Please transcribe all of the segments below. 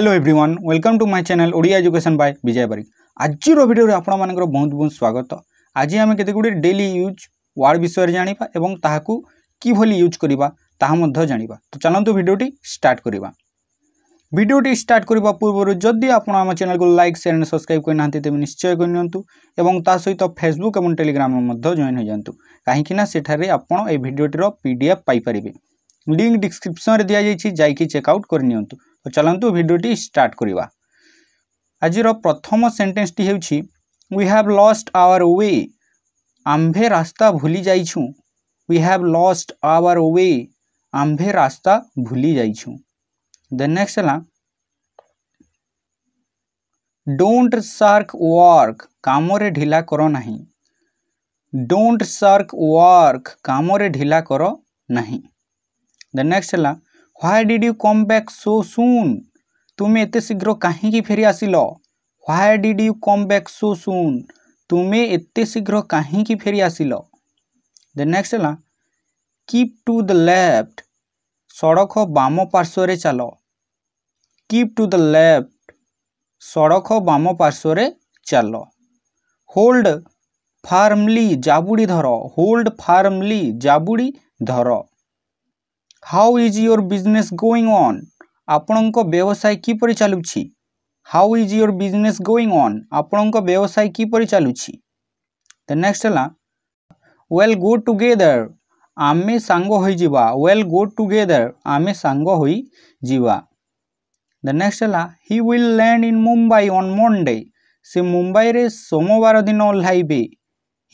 hello everyone welcome to my channel Odia education by Bijay Barik আজর ভিডিওরে আপনার বহুত বহুত স্বাগত আজ আমি কতগুড়ি ডেলি ইউজ ওয়ার্ড বিষয়ে জাঁয়া এবং তাহলে কিভাবে ইউজ করা তাহা মধ্যে জাঁয়া তো চলতু ভিডিওটি স্টার্ট করা ভিডিওটি স্টার্ট করা পূর্বর যদি আপনার আমার চ্যানেলকে লাইক সেয়ার এন্ড সবসক্রাইব করে না তেমনি নিশ্চয় করে নিউ এবং তা সহিত ফেসবুক এবং টেলিগ্রামে মধ্যে জয়েন হয়ে যাতে কিনা সেখানে আপনার এই ভিডিওটির পিডিএফ পাইপারে লিঙ্ক ডিসক্রিপশনে দিয়া যাই যাই চেকআউট করে নিউ ତ ଚାଲନ୍ତୁ ଭିଡ଼ିଓଟି ଷ୍ଟାର୍ଟ କରିବା ଆଜିର ପ୍ରଥମ ସେଣ୍ଟେନ୍ସଟି ହେଉଛି we have lost our way ଆମ୍ଭେ ରାସ୍ତା ଭୁଲି ଯାଇଛୁ we have lost our way ଆମ୍ଭେ ରାସ୍ତା ଭୁଲି ଯାଇଛୁ ଦେନ୍ ନେକ୍ସଟ ହେଲା ଡୋଣ୍ଟ ସର୍କ ୱାର୍କ କାମରେ ଢିଲା କର ନାହିଁ डोंट सर्क वर्क कामरे ढिला कर ना द नेक्स्ट है why did you come back so soon ତୁମେ ଏତେ ଶୀଘ୍ର କାହିଁକି ଫେରି ଆସିଲ why did you come back so soon ତୁମେ ଏତେ ଶୀଘ୍ର କାହିଁକି ଫେରି ଆସିଲ ଦ ନେକ୍ସଟ ହେଲା କିପ୍ ଟୁ ଦ ଲେଫ୍ଟ ସଡ଼କ ବାମ ପାର୍ଶ୍ୱରେ ଚାଲ କିପ୍ ଟୁ ଦ ଲେଫ୍ଟ ସଡ଼କ ବାମ ପାର୍ଶ୍ୱରେ ଚାଲ ହୋଲ୍ଡ ফার্মলি জাবুড়ি ধর হোল্ড ফার্মলি জাবুড়ি ধর how is your business going on ଆପଣଙ୍କ ବ୍ୟବସାୟ କିପରି ଚାଲୁଛି how is your business going on ଆପଣଙ୍କ ବ୍ୟବସାୟ କିପରି ଚାଲୁଛି ତ ନେକ୍ସଟ ହେଲା ୱେଲ୍ ଗୋ ଟୁଗେଦର ଆମେ ସାଙ୍ଗ ହୋଇଯିବା ୱେଲ୍ ଗୋ ଟୁଗେଦର ଆମେ ସାଙ୍ଗ ହୋଇଯିବା ଦ ନେକ୍ସଟ ହେଲା he will land in Mumbai on Monday ସେ ମୁମ୍ବାଇରେ ସୋମବାର ଦିନ ଓହ୍ଲାଇବେ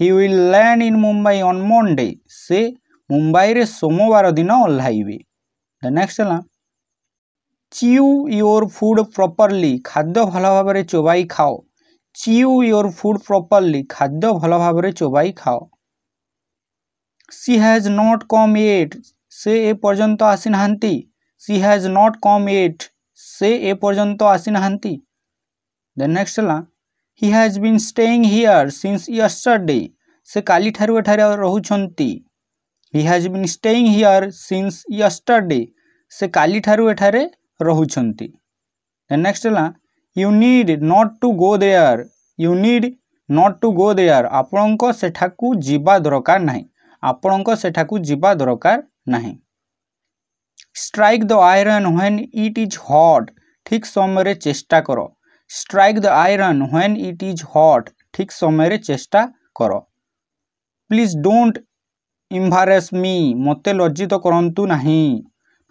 he will land in Mumbai on Monday ସେ ମୁମ୍ବାଇରେ ସୋମବାର ଦିନ ଓହ୍ଲାଇବେ ଦ ନେକ୍ସଟ ହେଲା ଚିୟୁ ୟୋର୍ ଫୁଡ଼୍ ପ୍ରପର୍ଲି ଖାଦ୍ୟ ଭଲ ଭାବରେ ଚୋବାଇ ଖାଅ ଚିୟୁ ୟୋର୍ ଫୁଡ଼୍ ପ୍ରପର୍ଲି ଖାଦ୍ୟ ଭଲ ଭାବରେ ଚୋବାଇ ଖାଅ she has not come yet ସେ ଏ ପର୍ଯ୍ୟନ୍ତ ଆସିନାହାନ୍ତି she has not come yet ସେ ଏ ପର୍ଯ୍ୟନ୍ତ ଆସିନାହାନ୍ତି ଦ ନେକ୍ସଟ ହେଲା he has been staying here since yesterday ସେ କାଲିଠାରୁ ଏଠାରେ ରହୁଛନ୍ତି he has been staying here since yesterday से काली ठारे रोचे नेक्स्ट है you need not to go there you need not to go there आपण को जीवा दरकार ना आपण को जीवा दरकार ना strike the iron when it is hot ठीक समय चेष्टा कर strike the iron when it is hot ठीक समय चेष्टा कर प्लीज डोंट ଇମ୍ଭାରେସ୍ ମି ମୋତେ ଲଜ୍ଜିତ କରନ୍ତୁ ନାହିଁ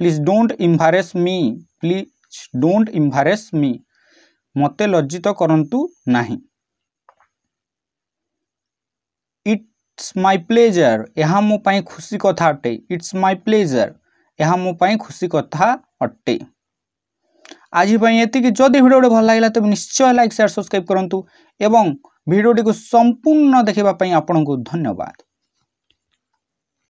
ପ୍ଲିଜ୍ ଡୋଣ୍ଟ ଇମ୍ଭାରେସ୍ ମି ପ୍ଲିଜ୍ ଡୋଣ୍ଟ ଇମ୍ଭାରେସ୍ ମି ମୋତେ ଲଜ୍ଜିତ କରନ୍ତୁ ନାହିଁ ଇଟ୍ସ ମାଇ ପ୍ଲେଜର୍ ଏହା ମୋ ପାଇଁ ଖୁସି କଥା ଅଟେ ଇଟ୍ସ ମାଇ ପ୍ଲେଜର୍ ଏହା ମୋ ପାଇଁ ଖୁସି କଥା ଅଟେ ଆଜି ପାଇଁ ଏତିକି ଯଦି ଭିଡ଼ିଓଟି ଭଲ ଲାଗିଲା ତେବେ ନିଶ୍ଚୟ ଲାଇକ୍ ସେୟାର ସବସ୍କ୍ରାଇବ୍ କରନ୍ତୁ ଏବଂ ଭିଡ଼ିଓଟିକୁ ସମ୍ପୂର୍ଣ୍ଣ ଦେଖିବା ପାଇଁ ଆପଣଙ୍କୁ ଧନ୍ୟବାଦ